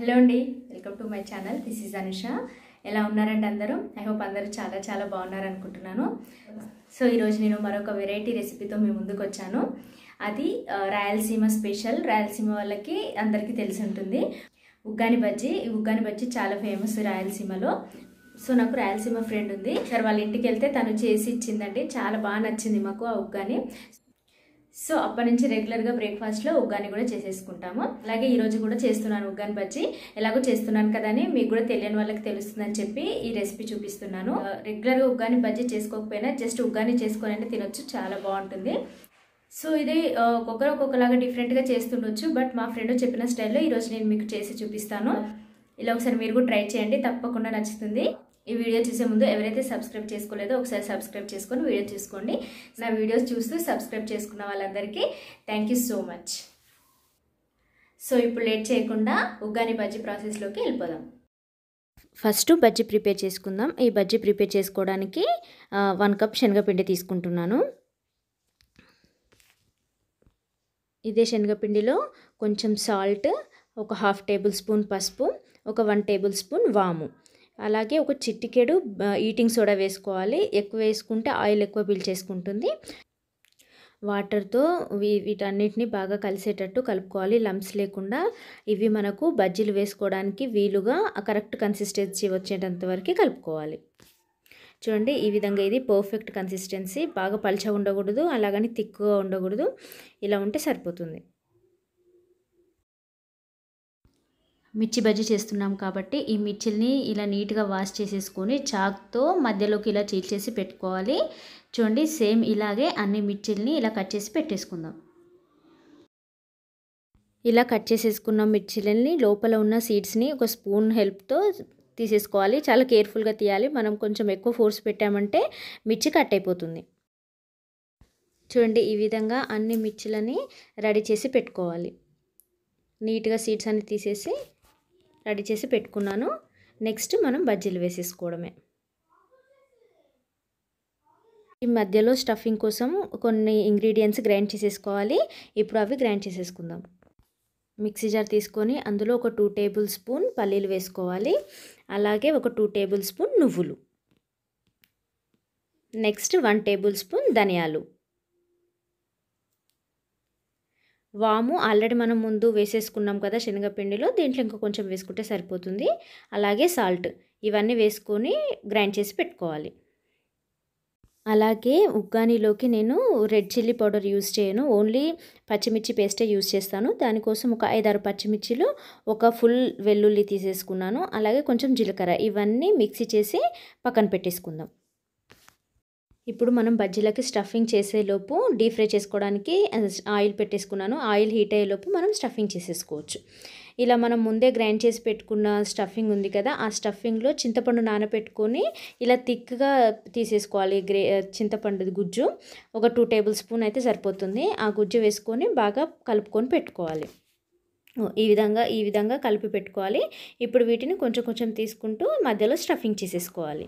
hello అండి welcome to my channel this is Anusha ఎలా ఉన్నారండి అందరూ ఐ హోప్ అందరూ చాలా చాలా బాగున్నారనుకుంటున్నాను సో ఈరోజు నేను మరొక వెరైటీ రెసిపీతో మీ ముందుకు వచ్చాను అది రాయలసీమ స్పెషల్ రాయలసీమ వాళ్ళకి అందరికీ తెలిసి ఉంటుంది ఉగ్గాని బజ్జీ ఈ ఉగ్గాని బజ్జీ చాలా ఫేమస్ రాయలసీమలో సో నాకు రాయలసీమ ఫ్రెండ్ ఉంది సార్ వాళ్ళ ఇంటికి వెళ్తే తను చేసి ఇచ్చిందండి చాలా బాగా నచ్చింది మాకు ఆ ఉగ్గాని సో అప్పటి నుంచి రెగ్యులర్గా బ్రేక్ఫాస్ట్లో ఉగ్గాని కూడా చేసేసుకుంటాము అలాగే ఈరోజు కూడా చేస్తున్నాను ఉగ్గాని బజ్జీ ఎలాగో చేస్తున్నాను కదా అని మీకు కూడా తెలియని వాళ్ళకి తెలుస్తుందని చెప్పి ఈ రెసిపీ చూపిస్తున్నాను రెగ్యులర్గా ఉగ్గాని బజ్జీ చేసుకోకపోయినా జస్ట్ ఉగ్గాని చేసుకొని అంటే తినొచ్చు చాలా బాగుంటుంది సో ఇది ఒక్కొక్కరు ఒక్కొక్కలాగా డిఫరెంట్గా చేస్తుండొచ్చు బట్ మా ఫ్రెండ్ చెప్పిన స్టైల్లో ఈరోజు నేను మీకు చేసి చూపిస్తాను ఇలా ఒకసారి మీరు కూడా ట్రై చేయండి తప్పకుండా నచ్చుతుంది ఈ వీడియో చూసే ముందు ఎవరైతే సబ్స్క్రైబ్ చేసుకోలేదో ఒకసారి సబ్స్క్రైబ్ చేసుకొని వీడియో చూసుకోండి నా వీడియోస్ చూస్తూ సబ్స్క్రైబ్ చేసుకున్న వాళ్ళందరికీ థ్యాంక్ సో మచ్ సో ఇప్పుడు లేట్ చేయకుండా ఉగ్గాని బజ్జీ ప్రాసెస్లోకి వెళ్ళిపోదాం ఫస్ట్ బజ్జీ ప్రిపేర్ చేసుకుందాం ఈ బజ్జీ ప్రిపేర్ చేసుకోవడానికి వన్ కప్ శనగపిండి తీసుకుంటున్నాను ఇదే శనగపిండిలో కొంచెం సాల్ట్ ఒక హాఫ్ టేబుల్ స్పూన్ పసుపు ఒక వన్ టేబుల్ స్పూన్ వాము అలాగే ఒక చిట్టికేడు ఈటింగ్ సోడా వేసుకోవాలి ఎక్కువ వేసుకుంటే ఆయిల్ ఎక్కువ పీల్చేసుకుంటుంది వాటర్తో వీటన్నిటిని బాగా కలిసేటట్టు కలుపుకోవాలి లంప్స్ లేకుండా ఇవి మనకు బజ్జీలు వేసుకోవడానికి వీలుగా కరెక్ట్ కన్సిస్టెన్సీ వచ్చేటంత వరకు కలుపుకోవాలి చూడండి ఈ విధంగా ఇది పర్ఫెక్ట్ కన్సిస్టెన్సీ బాగా పలుచగా ఉండకూడదు అలాగని తిక్కుగా ఉండకూడదు ఇలా ఉంటే సరిపోతుంది మిర్చి బజ్జీ చేస్తున్నాం కాబట్టి ఈ మిర్చిల్ని ఇలా నీట్గా వాష్ చేసేసుకొని చాక్తో మధ్యలోకి ఇలా చీల్చేసి పెట్టుకోవాలి చూడండి సేమ్ ఇలాగే అన్ని మిర్చిల్ని ఇలా కట్ చేసి పెట్టేసుకుందాం ఇలా కట్ చేసేసుకున్న మిర్చిలని లోపల ఉన్న సీడ్స్ని ఒక స్పూన్ హెల్ప్తో తీసేసుకోవాలి చాలా కేర్ఫుల్గా తీయాలి మనం కొంచెం ఎక్కువ ఫోర్స్ పెట్టామంటే మిర్చి కట్ అయిపోతుంది చూడండి ఈ విధంగా అన్ని మిర్చిలని రెడీ చేసి పెట్టుకోవాలి నీట్గా సీడ్స్ అన్ని తీసేసి రెడీ చేసి పెట్టుకున్నాను నెక్స్ట్ మనం బజ్జీలు వేసేసుకోవడమే ఈ మధ్యలో స్టఫింగ్ కోసం కొన్ని ఇంగ్రీడియంట్స్ గ్రైండ్ చేసేసుకోవాలి ఇప్పుడు అవి గ్రైండ్ చేసేసుకుందాం మిక్సీ జార్ తీసుకొని అందులో ఒక టూ టేబుల్ స్పూన్ పల్లీలు వేసుకోవాలి అలాగే ఒక టూ టేబుల్ స్పూన్ నువ్వులు నెక్స్ట్ వన్ టేబుల్ స్పూన్ ధనియాలు వాము ఆల్రెడీ మనం ముందు వేసేసుకున్నాం కదా శనగపిండిలో దీంట్లో ఇంకా కొంచెం వేసుకుంటే సరిపోతుంది అలాగే సాల్ట్ ఇవన్నీ వేసుకొని గ్రైండ్ చేసి పెట్టుకోవాలి అలాగే ఉగ్గానీలోకి నేను రెడ్ చిల్లీ పౌడర్ యూజ్ చేయను ఓన్లీ పచ్చిమిర్చి పేస్టే యూస్ చేస్తాను దానికోసం ఒక ఐదారు పచ్చిమిర్చిలు ఒక ఫుల్ వెల్లుల్లి తీసేసుకున్నాను అలాగే కొంచెం జీలకర్ర ఇవన్నీ మిక్సీ చేసి పక్కన పెట్టేసుకుందాం ఇప్పుడు మనం బజ్జీలకి స్టఫింగ్ చేసేలోపు డీప్ ఫ్రై చేసుకోవడానికి ఆయిల్ పెట్టేసుకున్నాను ఆయిల్ హీట్ అయ్యేలోపు మనం స్టఫింగ్ చేసేసుకోవచ్చు ఇలా మనం ముందే గ్రైండ్ చేసి పెట్టుకున్న స్టఫింగ్ ఉంది కదా ఆ స్టఫింగ్లో చింతపండు నానబెట్టుకొని ఇలా థిక్గా తీసేసుకోవాలి గ్రే చింతపండు గుజ్జు ఒక టూ టేబుల్ స్పూన్ అయితే సరిపోతుంది ఆ గుజ్జు వేసుకొని బాగా కలుపుకొని పెట్టుకోవాలి ఈ విధంగా ఈ విధంగా కలిపి పెట్టుకోవాలి ఇప్పుడు వీటిని కొంచెం కొంచెం తీసుకుంటూ మధ్యలో స్టఫింగ్ చేసేసుకోవాలి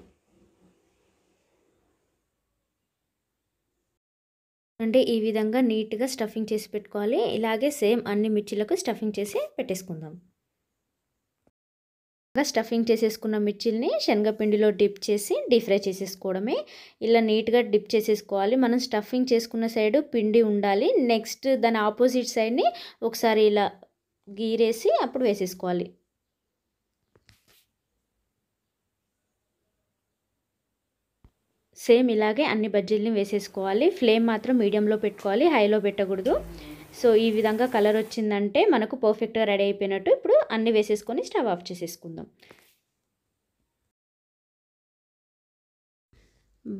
అంటే ఈ విధంగా నీట్గా స్టఫింగ్ చేసి పెట్టుకోవాలి ఇలాగే సేమ్ అన్ని మిర్చిలకు స్టఫింగ్ చేసి పెట్టేసుకుందాం స్టఫింగ్ చేసేసుకున్న మిర్చిల్ని శనగపిండిలో డిప్ చేసి డీప్ ఫ్రై చేసేసుకోవడమే ఇలా నీట్గా డిప్ చేసేసుకోవాలి మనం స్టఫింగ్ చేసుకున్న సైడ్ పిండి ఉండాలి నెక్స్ట్ దాని ఆపోజిట్ సైడ్ని ఒకసారి ఇలా గీరేసి అప్పుడు వేసేసుకోవాలి సేమ్ ఇలాగే అన్ని బజ్జీలని వేసేసుకోవాలి ఫ్లేమ్ మాత్రం మీడియంలో పెట్టుకోవాలి హైలో పెట్టకూడదు సో ఈ విధంగా కలర్ వచ్చిందంటే మనకు పర్ఫెక్ట్గా రెడీ అయిపోయినట్టు ఇప్పుడు అన్నీ వేసేసుకొని స్టవ్ ఆఫ్ చేసేసుకుందాం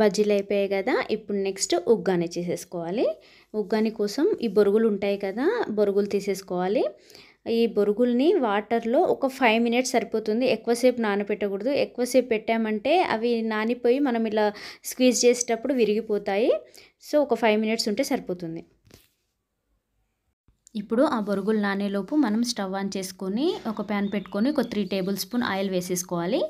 బజ్జీలు అయిపోయాయి కదా ఇప్పుడు నెక్స్ట్ ఉగ్గాని చేసేసుకోవాలి ఉగ్గాని కోసం ఈ బొరుగులు ఉంటాయి కదా బొరుగులు తీసేసుకోవాలి ఈ బొరుగుల్ని వాటర్లో ఒక ఫైవ్ మినిట్స్ సరిపోతుంది ఎక్కువసేపు నానపెట్టకూడదు ఎక్కువసేపు పెట్టామంటే అవి నానిపోయి మనం ఇలా స్క్వీజ్ చేసేటప్పుడు విరిగిపోతాయి సో ఒక ఫైవ్ మినిట్స్ ఉంటే సరిపోతుంది ఇప్పుడు ఆ బొరుగులు నానేలోపు మనం స్టవ్ ఆన్ చేసుకొని ఒక ప్యాన్ పెట్టుకొని ఒక త్రీ టేబుల్ స్పూన్ ఆయిల్ వేసేసుకోవాలి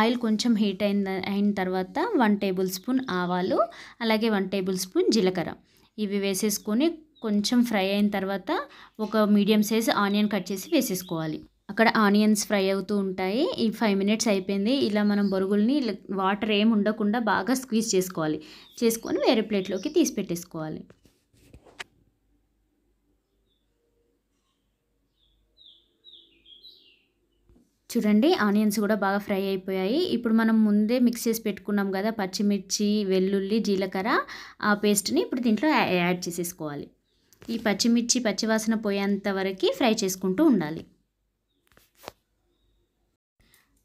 ఆయిల్ కొంచెం హీట్ అయిన అయిన తర్వాత వన్ టేబుల్ స్పూన్ ఆవాలు అలాగే వన్ టేబుల్ స్పూన్ జీలకర్ర ఇవి వేసేసుకొని కొంచెం ఫ్రై అయిన తర్వాత ఒక మీడియం సైజ్ ఆనియన్ కట్ చేసి వేసేసుకోవాలి అక్కడ ఆనియన్స్ ఫ్రై అవుతూ ఉంటాయి ఈ ఫైవ్ మినిట్స్ అయిపోయింది ఇలా మనం బొరుగుల్ని వాటర్ ఏం ఉండకుండా బాగా స్క్వీజ్ చేసుకోవాలి చేసుకొని వేరే ప్లేట్లోకి తీసి పెట్టేసుకోవాలి చూడండి ఆనియన్స్ కూడా బాగా ఫ్రై అయిపోయాయి ఇప్పుడు మనం ముందే మిక్స్ చేసి పెట్టుకున్నాం కదా పచ్చిమిర్చి వెల్లుల్లి జీలకర్ర ఆ పేస్ట్ని ఇప్పుడు దీంట్లో యాడ్ చేసేసుకోవాలి ఈ పచ్చిమిర్చి పచ్చివాసన పోయేంత వరకు ఫ్రై చేసుకుంటూ ఉండాలి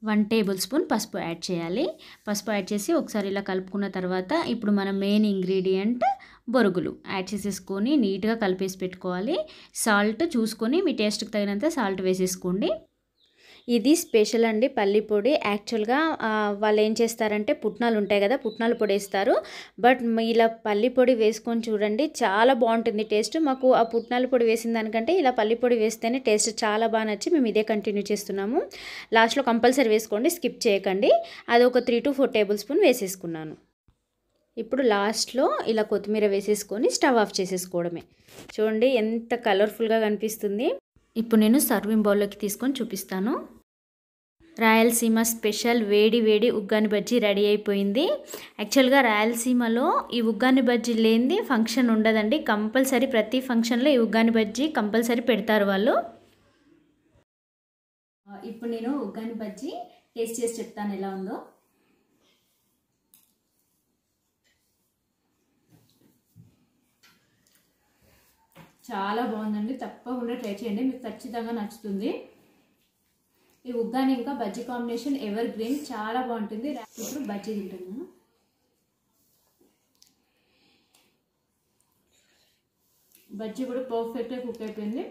వన్ టేబుల్ స్పూన్ పసుపు యాడ్ చేయాలి పసుపు యాడ్ చేసి ఒకసారి ఇలా కలుపుకున్న తర్వాత ఇప్పుడు మన మెయిన్ ఇంగ్రీడియంట్ బొరుగులు యాడ్ చేసేసుకొని నీట్గా కలిపేసి పెట్టుకోవాలి సాల్ట్ చూసుకొని మీ టేస్ట్కి తగినంత సాల్ట్ వేసేసుకోండి ఇది స్పెషల్ అండి పల్లి పొడి యాక్చువల్గా వాళ్ళు ఏం చేస్తారంటే పుట్నాలు ఉంటాయి కదా పుట్నాలు పొడి వేస్తారు బట్ ఇలా పల్లి పొడి వేసుకొని చూడండి చాలా బాగుంటుంది టేస్ట్ మాకు ఆ పుట్నాల పొడి వేసిన దానికంటే ఇలా పల్లి పొడి వేస్తేనే టేస్ట్ చాలా బాగా నచ్చి మేము ఇదే కంటిన్యూ చేస్తున్నాము లాస్ట్లో కంపల్సరీ వేసుకోండి స్కిప్ చేయకండి అది ఒక three to four tablespoon వేసేసుకున్నాను ఇప్పుడు లాస్ట్లో ఇలా కొత్తిమీర వేసేసుకొని స్టవ్ ఆఫ్ చేసేసుకోవడమే చూడండి ఎంత కలర్ఫుల్గా కనిపిస్తుంది ఇప్పుడు నేను సర్వింగ్ బౌల్లోకి తీసుకొని చూపిస్తాను రాయలసీమ స్పెషల్ వేడి వేడి ఉగ్గాని బజ్జీ రెడీ అయిపోయింది యాక్చువల్గా రాయలసీమలో ఈ ఉగ్గాని బజ్జీ లేనిది ఫంక్షన్ ఉండదండి కంపల్సరీ ప్రతి ఫంక్షన్లో ఈ ఉగ్గాని బజ్జి కంపల్సరీ పెడతారు వాళ్ళు ఇప్పుడు నేను ఉగ్గాని బజ్జీ టేస్ట్ చేసి చెప్తాను ఎలా ఉందో చాలా బాగుందండి తప్పకుండా ట్రై చేయండి మీకు ఖచ్చితంగా నచ్చుతుంది ఈ ఉగ్గాని ఇంకా బజ్జీ కాంబినేషన్ ఎవర్ గ్రీన్ చాలా బాగుంటుంది ఇప్పుడు బజ్జీ తింటున్నాను బజ్జీ కూడా పర్ఫెక్ట్గా కుక్ అయిపోయింది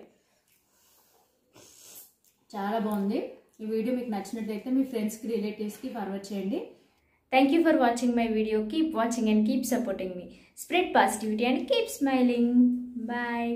చాలా బాగుంది ఈ వీడియో మీకు నచ్చినట్లయితే మీ ఫ్రెండ్స్కి రిలేటివ్స్కి ఫార్వర్డ్ చేయండి thank you for watching my video keep watching and keep supporting me spread positivity and keep smiling bye